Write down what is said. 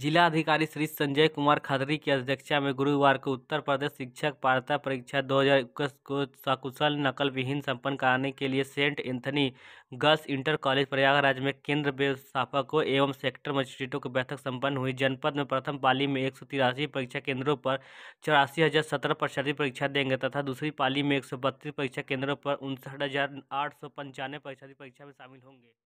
जिलाधिकारी श्री संजय कुमार खत्री की अध्यक्षता में गुरुवार को उत्तर प्रदेश शिक्षक पात्रता परीक्षा 2021 को सकुशल नकल विहीन संपन्न कराने के लिए Saint Anthony girls inter college Prayagraj में केंद्र व्यवस्थापकों एवं सेक्टर मजिस्ट्रेटों की बैठक संपन्न हुई जनपद में प्रथम पाली में एक परीक्षा केंद्रों पर चौरासी हज़ार सत्रह परीक्षा देंगे तथा दूसरी पाली में एक परीक्षा केंद्रों पर उनसठ हज़ार आठ सौ पंचानवे परीक्षा में शामिल होंगे